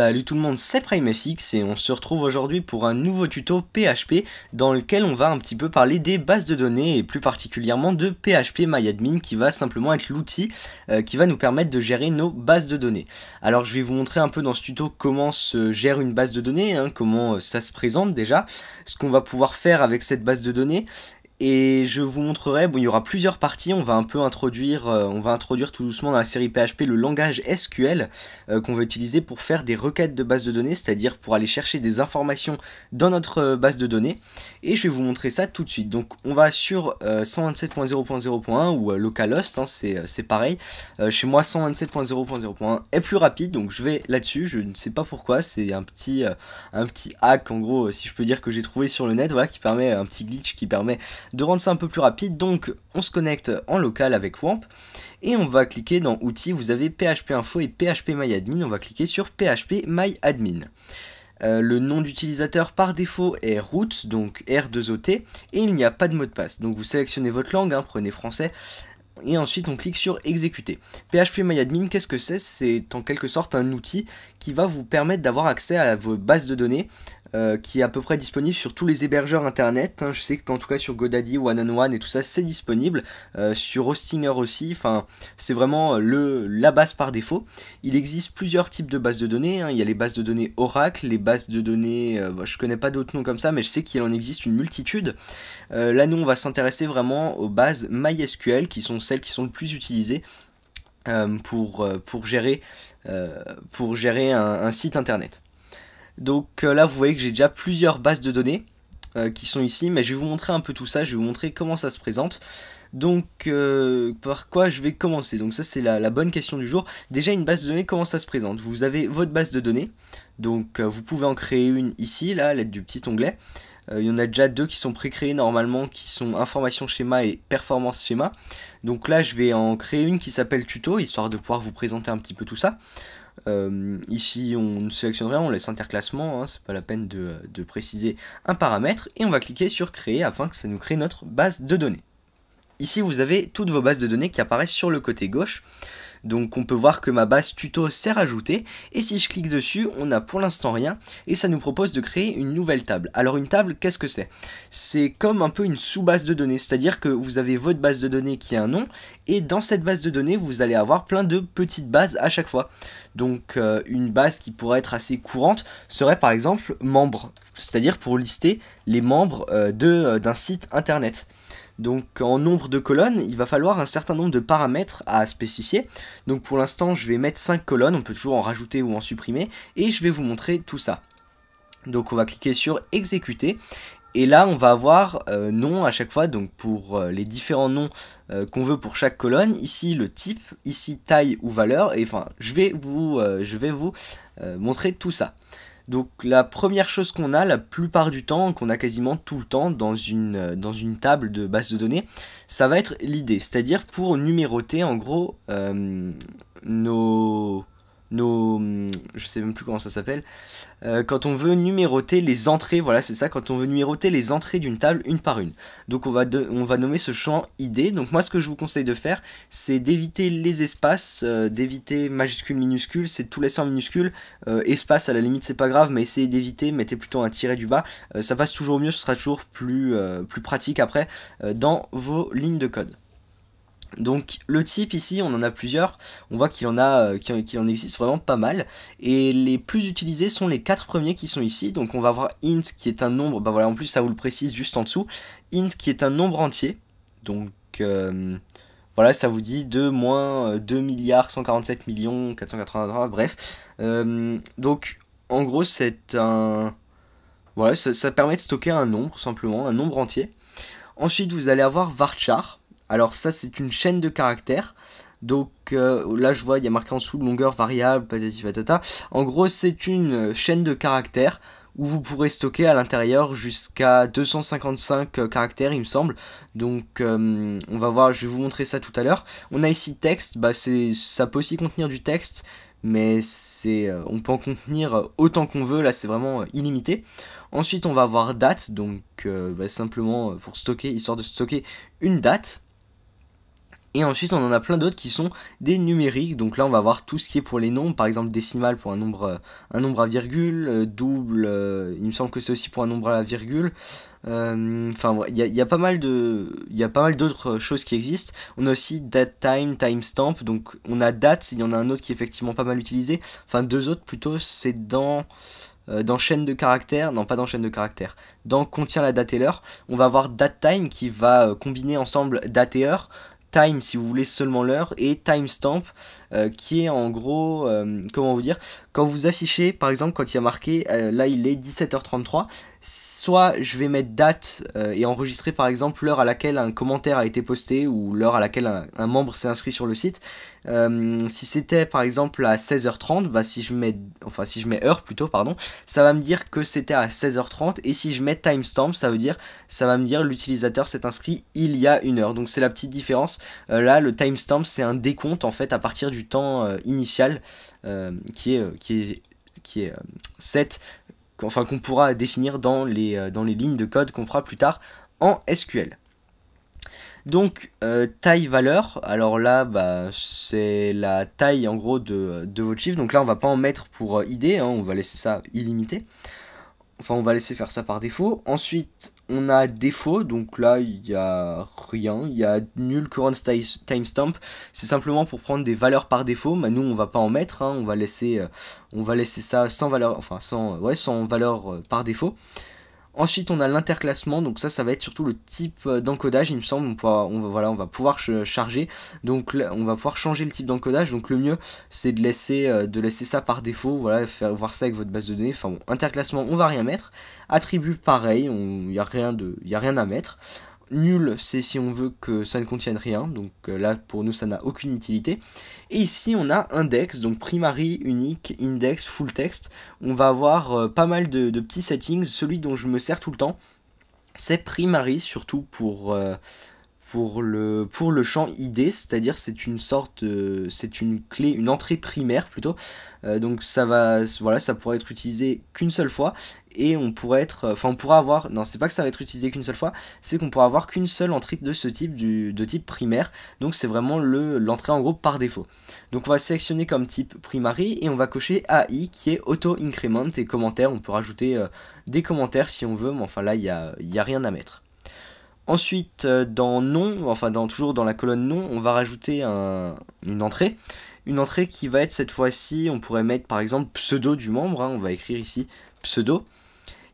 Salut tout le monde, c'est PrimeFX et on se retrouve aujourd'hui pour un nouveau tuto PHP dans lequel on va un petit peu parler des bases de données et plus particulièrement de PHP MyAdmin qui va simplement être l'outil euh, qui va nous permettre de gérer nos bases de données. Alors je vais vous montrer un peu dans ce tuto comment se gère une base de données, hein, comment euh, ça se présente déjà, ce qu'on va pouvoir faire avec cette base de données et je vous montrerai, bon il y aura plusieurs parties, on va un peu introduire, euh, on va introduire tout doucement dans la série PHP le langage SQL euh, qu'on va utiliser pour faire des requêtes de base de données, c'est-à-dire pour aller chercher des informations dans notre euh, base de données, et je vais vous montrer ça tout de suite. Donc on va sur 127.0.0.1 ou localhost, hein, c'est pareil, chez moi 127.0.0.1 est plus rapide, donc je vais là-dessus, je ne sais pas pourquoi, c'est un petit, un petit hack en gros, si je peux dire que j'ai trouvé sur le net, voilà, qui permet, un petit glitch qui permet de rendre ça un peu plus rapide, donc on se connecte en local avec WAMP et on va cliquer dans outils, vous avez PHP Info et PHP MyAdmin. on va cliquer sur PHP MyAdmin. Euh, le nom d'utilisateur par défaut est root, donc R2OT, et il n'y a pas de mot de passe. Donc vous sélectionnez votre langue, hein, prenez français, et ensuite on clique sur exécuter. PHP MyAdmin, qu'est-ce que c'est C'est en quelque sorte un outil qui va vous permettre d'avoir accès à vos bases de données euh, qui est à peu près disponible sur tous les hébergeurs internet. Hein. Je sais qu'en tout cas sur GoDaddy, One on One et tout ça, c'est disponible. Euh, sur Hostinger aussi, enfin, c'est vraiment le, la base par défaut. Il existe plusieurs types de bases de données. Hein. Il y a les bases de données Oracle, les bases de données. je euh, ne je connais pas d'autres noms comme ça, mais je sais qu'il en existe une multitude. là, nous, on va s'intéresser vraiment aux bases MySQL, qui sont celles qui sont le plus utilisées pour, pour gérer, pour gérer un site internet. Donc euh, là, vous voyez que j'ai déjà plusieurs bases de données euh, qui sont ici, mais je vais vous montrer un peu tout ça, je vais vous montrer comment ça se présente. Donc, euh, par quoi je vais commencer Donc ça, c'est la, bonne question du jour. Déjà, une base de données, comment ça se présente Vous avez votre base de données, donc vous pouvez en créer une ici, là, à l'aide du petit onglet. il y en a déjà deux qui sont pré créés normalement, qui sont information schéma et performance schéma. Donc là, je vais en créer une qui s'appelle tuto, histoire de pouvoir vous présenter un petit peu tout ça. Euh, ici, on ne sélectionne rien, on laisse interclassement, hein, c'est pas la peine de, de, préciser un paramètre, et on va cliquer sur créer afin que ça nous crée notre base de données. Ici, vous avez toutes vos bases de données qui apparaissent sur le côté gauche. Donc on peut voir que ma base tuto s'est rajoutée et si je clique dessus on n'a pour l'instant rien et ça nous propose de créer une nouvelle table. Alors une table qu'est-ce que c'est C'est comme un peu une sous-base de données, c'est-à-dire que vous avez votre base de données qui a un nom et dans cette base de données vous allez avoir plein de petites bases à chaque fois. Donc euh, une base qui pourrait être assez courante serait par exemple membres, c'est-à-dire pour lister les membres euh, euh, d'un site internet. Donc en nombre de colonnes, il va falloir un certain nombre de paramètres à spécifier. Donc pour l'instant, je vais mettre 5 colonnes, on peut toujours en rajouter ou en supprimer, et je vais vous montrer tout ça. Donc on va cliquer sur exécuter et là, on va avoir euh, nom à chaque fois, donc pour euh, les différents noms euh, qu'on veut pour chaque colonne. Ici, le type, ici, taille ou valeur. Et enfin, je vais vous montrer tout ça. Donc la première chose qu'on a la plupart du temps, qu'on a quasiment tout le temps dans une, euh, dans une table de base de données, ça va être l'idée. C'est-à-dire pour numéroter en gros euh, nos, nos hum, je sais même plus comment ça s'appelle euh, quand on veut numéroter les entrées voilà c'est ça quand on veut numéroter les entrées d'une table une par une donc on va on va nommer ce champ ID donc moi ce que je vous conseille de faire c'est d'éviter les espaces euh, d'éviter majuscule minuscule c'est tout laisser en minuscule euh, espace à la limite c'est pas grave mais essayez d'éviter mettez plutôt un tiret du bas ça passe toujours mieux ce sera toujours plus plus pratique après dans vos lignes de code donc le type ici, on en a plusieurs, on voit qu'il en, a, euh, en existe vraiment pas mal, et les plus utilisés sont les quatre premiers qui sont ici, donc on va avoir int qui est un nombre, bah voilà en plus ça vous le précise juste en dessous, int qui est un nombre entier, donc euh, voilà ça vous dit 2 moins 2 euh, milliards 147 millions 483, bref, donc en gros c'est un... Voilà, ça, ça permet de stocker un nombre simplement, un nombre entier. Ensuite vous allez avoir varchar, alors ça c'est une chaîne de caractères. Donc euh, là je vois il y a marqué en dessous longueur variable patati patata. En gros c'est une euh, chaîne de caractères où vous pourrez stocker à l'intérieur jusqu'à 255 euh, caractères il me semble. Donc on va voir, je vais vous montrer ça tout à l'heure. On a ici texte, bah, ça peut aussi contenir du texte mais on peut en contenir autant qu'on veut, là c'est vraiment illimité. Ensuite on va avoir date, donc bah, simplement pour stocker, histoire de stocker une date. Et ensuite, on en a plein d'autres qui sont des numériques. Donc là, on va voir tout ce qui est pour les nombres, par exemple décimal pour un nombre, euh, un nombre à virgule, euh, double, euh, il me semble que c'est aussi pour un nombre à la virgule. Enfin, il y, a pas mal y pas mal d'autres choses qui existent. On a aussi date time, timestamp. Donc on a date, il y en a un autre qui est effectivement pas mal utilisé. Enfin, deux autres plutôt. C'est dans dans chaîne de caractères, non pas dans chaîne de caractères, dans contient la date et l'heure, on va avoir date time qui va combiner ensemble date et heure time si vous voulez seulement l'heure et timestamp euh, qui est en gros, euh, comment vous dire, quand vous affichez, par exemple, quand il y a marqué, euh, là il est 17h33, soit je vais mettre date et enregistrer par exemple l'heure à laquelle un commentaire a été posté ou l'heure à laquelle un, membre s'est inscrit sur le site. si c'était par exemple à 16h30, bah si je mets enfin si je mets heure plutôt pardon, ça va me dire que c'était à 16h30 et si je mets timestamp, ça veut dire ça va me dire l'utilisateur s'est inscrit il y a une heure. Donc c'est la petite différence. là le timestamp c'est un décompte en fait à partir du temps euh, initial euh, euh, qui est, qui est, qui est 7, enfin qu'on pourra définir dans les, dans les lignes de code qu'on fera plus tard en SQL. Donc taille valeur, alors là bah, c'est la taille en gros de, de, votre chiffre, donc là on va pas en mettre pour idée hein. on va laisser ça illimité, enfin on va laisser faire ça par défaut. Ensuite on a défaut, donc là il n'y a rien, il n'y a nul current timestamp, c'est simplement pour prendre des valeurs par défaut, mais nous on va pas en mettre, hein. on, va laisser, euh, on va laisser ça sans valeur, enfin sans, ouais, sans valeur euh, par défaut. Ensuite, on a l'interclassement. Donc ça, ça va être surtout le type euh, d'encodage, il me semble. On, va, pouvoir charger. Donc on va pouvoir changer le type d'encodage. Donc le mieux, c'est de laisser, euh, de laisser ça par défaut. Voilà, faire voir ça avec votre base de données. Enfin bon, interclassement, on va rien mettre. Attribut, pareil. Il n'y a, rien de, a rien à mettre nul, c'est si on veut que ça ne contienne rien, donc euh, là pour nous ça n'a aucune utilité. Et ici on a index, donc primary, unique, index, full text. On va avoir euh, pas mal de, petits settings, celui dont je me sers tout le temps, c'est primary surtout pour, euh, pour le, pour le champ ID, c'est-à-dire c'est une sorte, euh, c'est une clé, une entrée primaire plutôt. Euh, donc ça va, voilà, ça pourra être utilisé qu'une seule fois et on pourrait être, enfin on pourra avoir, non c'est pas que ça va être utilisé qu'une seule fois, c'est qu'on pourra avoir qu'une seule entrée de ce type, de type primaire. Donc c'est vraiment l'entrée en gros par défaut. Donc on va sélectionner comme type primary et on va cocher AI qui est auto increment et commentaires. On peut rajouter euh, des commentaires si on veut, mais enfin là il n'y y a rien à mettre. Ensuite, euh, dans nom, enfin dans, toujours dans la colonne nom, on va rajouter une entrée. Une entrée qui va être cette fois-ci, on pourrait mettre par exemple pseudo du membre, hein, on va écrire ici pseudo.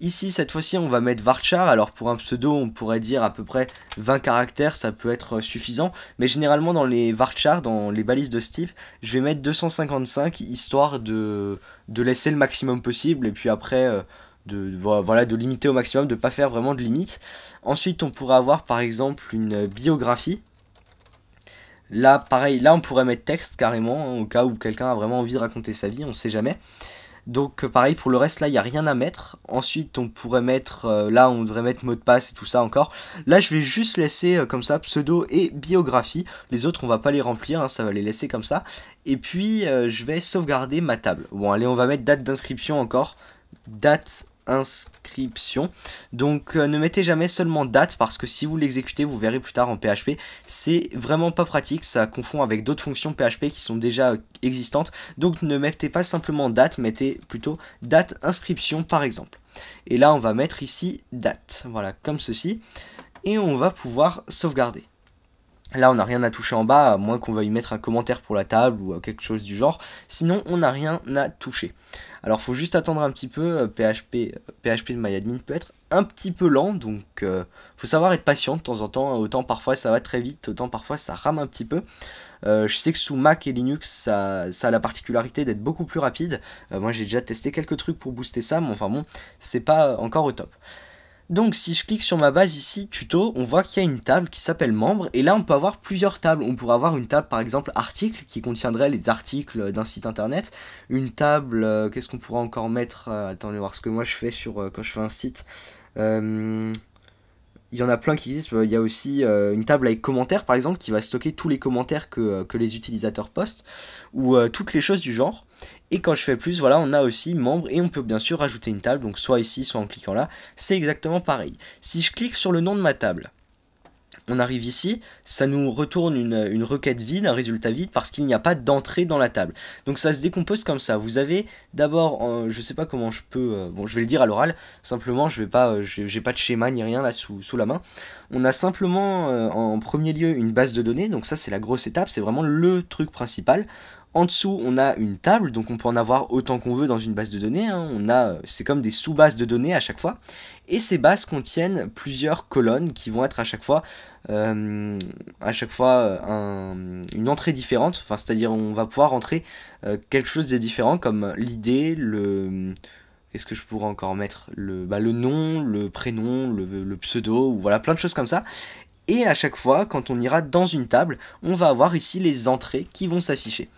Ici, cette fois-ci, on va mettre varchar. Alors, pour un pseudo, on pourrait dire à peu près 20 caractères, ça peut être euh, suffisant. Mais généralement, dans les varchar, dans les balises de ce type, je vais mettre 255, histoire de, de laisser le maximum possible. Et puis après, euh, de, voilà, de limiter au maximum, de ne pas faire vraiment de limite. Ensuite, on pourrait avoir par exemple une biographie. Là, pareil, là on pourrait mettre texte carrément, hein, au cas où quelqu'un a vraiment envie de raconter sa vie, on sait jamais. Donc euh, pareil, pour le reste, là, il n'y a rien à mettre. Ensuite, on pourrait mettre, euh, là, on devrait mettre mot de passe et tout ça encore. Là, je vais juste laisser euh, comme ça, pseudo et biographie. Les autres, on va pas les remplir, hein, ça va les laisser comme ça. Et puis, je vais sauvegarder ma table. Bon, allez, on va mettre date d'inscription encore. Date inscription. Donc euh, ne mettez jamais seulement date parce que si vous l'exécutez, vous verrez plus tard en PHP, c'est vraiment pas pratique, ça confond avec d'autres fonctions PHP qui sont déjà euh, existantes. Donc ne mettez pas simplement date, mettez plutôt date inscription par exemple. Et là, on va mettre ici date, voilà, comme ceci. Et on va pouvoir sauvegarder. Là, on n'a rien à toucher en bas, à moins qu'on veuille mettre un commentaire pour la table ou euh, quelque chose du genre. Sinon, on n'a rien à toucher. Alors, faut juste attendre un petit peu. PHP, euh, PHP euh, de MyAdmin peut être un petit peu lent, donc il faut savoir être patient de temps en temps. Hein. Autant parfois ça va très vite, autant parfois ça rame un petit peu. je sais que sous Mac et Linux, ça, a la particularité d'être beaucoup plus rapide. moi, j'ai déjà testé quelques trucs pour booster ça, mais enfin bon, c'est pas encore au top. Donc si je clique sur ma base ici, tuto, on voit qu'il y a une table qui s'appelle membres et là on peut avoir plusieurs tables. On pourrait avoir une table par exemple article qui contiendrait les articles d'un site internet, une table, euh, qu'est-ce qu'on pourrait encore mettre euh, Attendez voir ce que moi je fais sur euh, quand je fais un site. il y en a plein qui existent, il y a aussi une table avec commentaires par exemple qui va stocker tous les commentaires que, que les utilisateurs postent ou toutes les choses du genre. Et quand je fais plus, voilà, on a aussi membre et on peut bien sûr rajouter une table, donc soit ici, soit en cliquant là, c'est exactement pareil. Si je clique sur le nom de ma table, on arrive ici, ça nous retourne une, requête vide, un résultat vide, parce qu'il n'y a pas d'entrée dans la table. Donc ça se décompose comme ça. Vous avez d'abord, je euh, je sais pas comment je peux, euh, bon je vais le dire à l'oral, simplement je vais pas, euh, j'ai pas de schéma ni rien là sous, sous la main. On a simplement en premier lieu une base de données, donc ça c'est la grosse étape, c'est vraiment le truc principal. En dessous, on a une table, donc on peut en avoir autant qu'on veut dans une base de données. Hein. On a, euh, c'est comme des sous-bases de données à chaque fois. Et ces bases contiennent plusieurs colonnes qui vont être à chaque fois, euh, à chaque fois euh, une entrée différente. Enfin, c'est-à-dire on va pouvoir entrer quelque chose de différent comme l'idée, le qu'est-ce que je pourrais encore mettre bah, le, nom, le prénom, le, pseudo, voilà, plein de choses comme ça. Et à chaque fois, quand on ira dans une table, on va avoir ici les entrées qui vont s'afficher.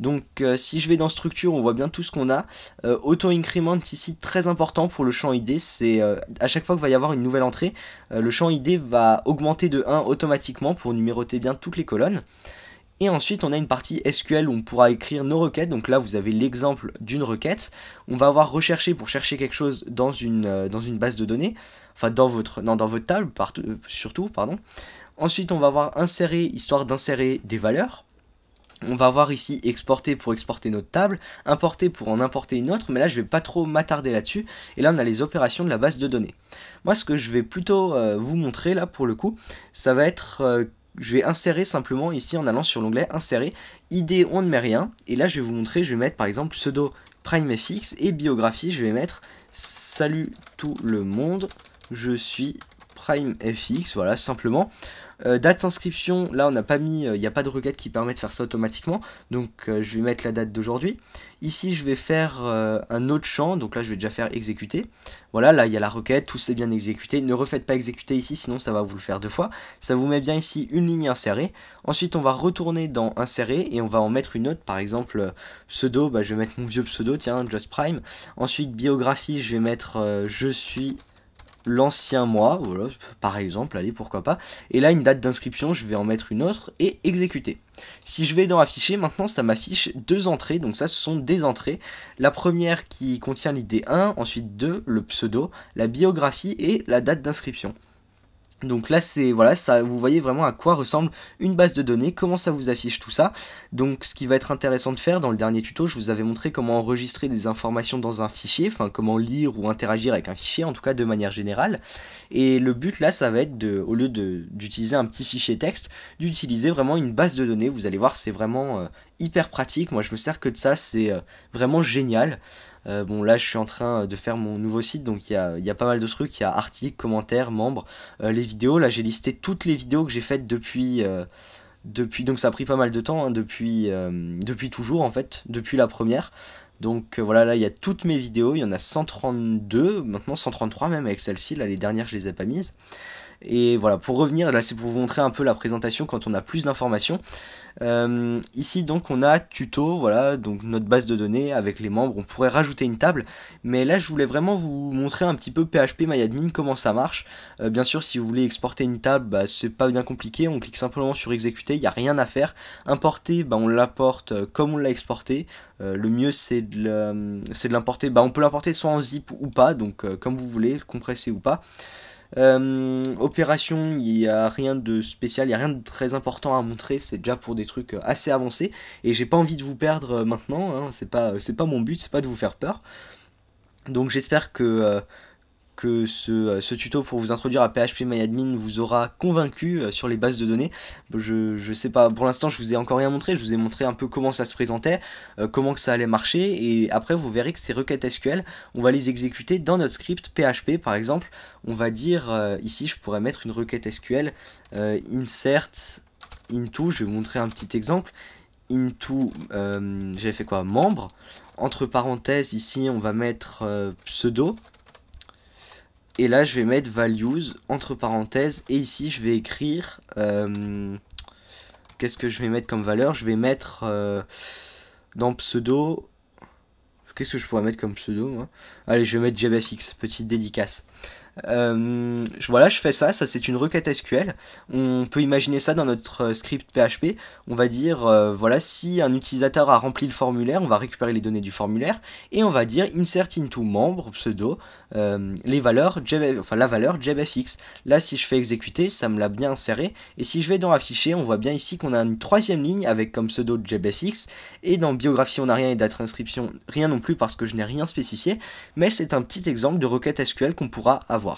Donc euh, si je vais dans structure, on voit bien tout ce qu'on a. Euh, Auto-increment ici très important pour le champ ID, c'est euh, à chaque fois qu'il va y avoir une nouvelle entrée, le champ ID va augmenter de 1 automatiquement pour numéroter bien toutes les colonnes. Et ensuite, on a une partie SQL où on pourra écrire nos requêtes. Donc là, vous avez l'exemple d'une requête. On va avoir recherché pour chercher quelque chose dans une, euh, dans une base de données. Enfin, dans votre, non, dans votre table, euh, surtout, pardon. Ensuite, on va avoir inséré, histoire d'insérer des valeurs. On va avoir ici exporter pour exporter notre table, importer pour en importer une autre, mais là je ne vais pas trop m'attarder là-dessus. Et là on a les opérations de la base de données. Moi ce que je vais plutôt euh, vous montrer là pour le coup, ça va être je vais insérer simplement ici en allant sur l'onglet insérer, idée on ne met rien, et là je vais vous montrer, je vais mettre par exemple pseudo primefx et biographie, je vais mettre salut tout le monde, je suis primefx, voilà simplement. Euh, date d'inscription, là on n'a pas mis, il euh, n'y a pas de requête qui permet de faire ça automatiquement, donc euh, je vais mettre la date d'aujourd'hui. Ici je vais faire un autre champ, donc là je vais déjà faire exécuter. Voilà, là il y a la requête, tout s'est bien exécuté. Ne refaites pas exécuter ici, sinon ça va vous le faire deux fois. Ça vous met bien ici une ligne insérée. Ensuite on va retourner dans insérer et on va en mettre une autre, par exemple pseudo, bah, je vais mettre mon vieux pseudo, tiens, Just Prime. Ensuite biographie, je vais mettre je suis l'ancien mois, par exemple, allez, pourquoi pas. Et là, une date d'inscription, je vais en mettre une autre et exécuter. Si je vais dans afficher, maintenant ça m'affiche deux entrées, donc ça ce sont des entrées. La première qui contient l'idée 1, ensuite 2, le pseudo, la biographie et la date d'inscription. Donc là, c'est voilà, ça, vous voyez vraiment à quoi ressemble une base de données, comment ça vous affiche tout ça. Donc ce qui va être intéressant de faire, dans le dernier tuto, je vous avais montré comment enregistrer des informations dans un fichier, enfin comment lire ou interagir avec un fichier, en tout cas de manière générale. Et le but là, ça va être, de, au lieu d'utiliser un petit fichier texte, d'utiliser vraiment une base de données. Vous allez voir, c'est vraiment euh, hyper pratique. Moi, je me sers que de ça, c'est euh, vraiment génial. Euh, bon, là, je suis en train de faire mon nouveau site, donc il y a, pas mal de trucs. Il y a articles, commentaires, membres, euh, les vidéos. Là, j'ai listé toutes les vidéos que j'ai faites depuis. Euh, depuis, donc ça a pris pas mal de temps, hein, depuis, depuis toujours en fait, depuis la première. Donc voilà, là, il y a toutes mes vidéos, il y en a 132, maintenant 133 même avec celle-ci, là, les dernières, je les ai pas mises. Et voilà, pour revenir, là c'est pour vous montrer un peu la présentation quand on a plus d'informations. Euh, ici donc on a tuto, voilà, donc notre base de données avec les membres, on pourrait rajouter une table, mais là je voulais vraiment vous montrer un petit peu PHP MyAdmin, comment ça marche. Euh, bien sûr si vous voulez exporter une table, bah, c'est pas bien compliqué, on clique simplement sur exécuter, il n'y a rien à faire. Importer, bah, on l'apporte euh, comme on l'a exporté, le mieux c'est de l'importer, bah, on peut l'importer soit en zip ou pas, donc comme vous voulez, compresser ou pas. Euh, opération, il n'y a rien de spécial, il n'y a rien de très important à montrer, c'est déjà pour des trucs euh, assez avancés, et j'ai pas envie de vous perdre euh, maintenant, hein, c'est pas, pas mon but, c'est pas de vous faire peur. Donc j'espère que que ce, euh, ce, tuto pour vous introduire à PHP MyAdmin vous aura convaincu euh, sur les bases de données. Je, je sais pas, pour l'instant je vous ai encore rien montré, je vous ai montré un peu comment ça se présentait, euh, comment que ça allait marcher, et après vous verrez que ces requêtes SQL, on va les exécuter dans notre script PHP par exemple. On va dire, ici je pourrais mettre une requête SQL insert into, je vais vous montrer un petit exemple, into, j'avais fait quoi, membre, entre parenthèses ici on va mettre pseudo, et là, je vais mettre values entre parenthèses. Et ici, je vais écrire... Euh, qu'est-ce que je vais mettre comme valeur Je vais mettre euh, dans pseudo... Qu'est-ce que je pourrais mettre comme pseudo Allez, je vais mettre JBFX, petite dédicace. Euh, voilà, je fais ça, ça c'est une requête SQL. On peut imaginer ça dans notre euh, script PHP. On va dire, euh, voilà, si un utilisateur a rempli le formulaire, on va récupérer les données du formulaire et on va dire insert into membre, pseudo, les valeurs, enfin, la valeur JBFX. Là, si je fais exécuter, ça me l'a bien inséré. Et si je vais dans afficher, on voit bien ici qu'on a une troisième ligne avec comme pseudo JBFX. Et dans biographie, on n'a rien et date inscription, rien non plus parce que je n'ai rien spécifié. Mais c'est un petit exemple de requête SQL qu'on pourra avoir.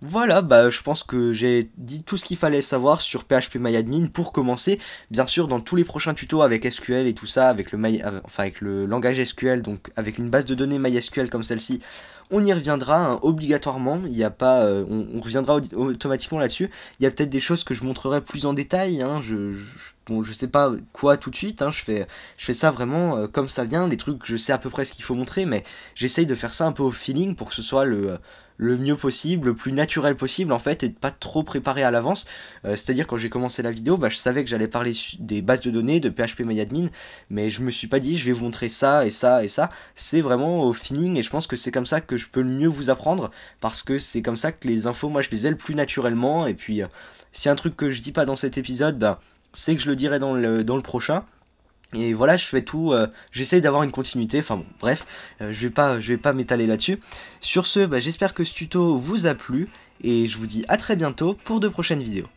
Voilà, bah, je pense que j'ai dit tout ce qu'il fallait savoir sur PHP MyAdmin pour commencer. Bien sûr, dans tous les prochains tutos avec SQL et tout ça, avec le, euh, enfin, avec le langage SQL, donc avec une base de données MySQL comme celle-ci, on y reviendra hein, obligatoirement. Il y a pas, euh, on, reviendra automatiquement là-dessus. Il y a peut-être des choses que je montrerai plus en détail. Hein. je, je sais pas quoi tout de suite, hein. je, fais, je fais ça vraiment euh, comme ça vient, les trucs, je sais à peu près ce qu'il faut montrer, mais j'essaye de faire ça un peu au feeling pour que ce soit le, le mieux possible, le plus naturel possible en fait, et de pas trop préparer à l'avance. Euh, c'est-à-dire quand j'ai commencé la vidéo, bah, je savais que j'allais parler des bases de données, de PHP MyAdmin, mais je me suis pas dit je vais vous montrer ça et ça et ça. C'est vraiment au feeling et je pense que c'est comme ça que je peux le mieux vous apprendre parce que c'est comme ça que les infos, moi je les ai le plus naturellement. Et puis euh, si un truc que je dis pas dans cet épisode, bah, c'est que je le dirai dans le, dans le prochain. Et voilà, je fais tout, euh, j'essaye d'avoir une continuité, enfin bon, bref, euh, je vais pas, vais pas m'étaler là-dessus. Sur ce, bah, j'espère que ce tuto vous a plu, et je vous dis à très bientôt pour de prochaines vidéos.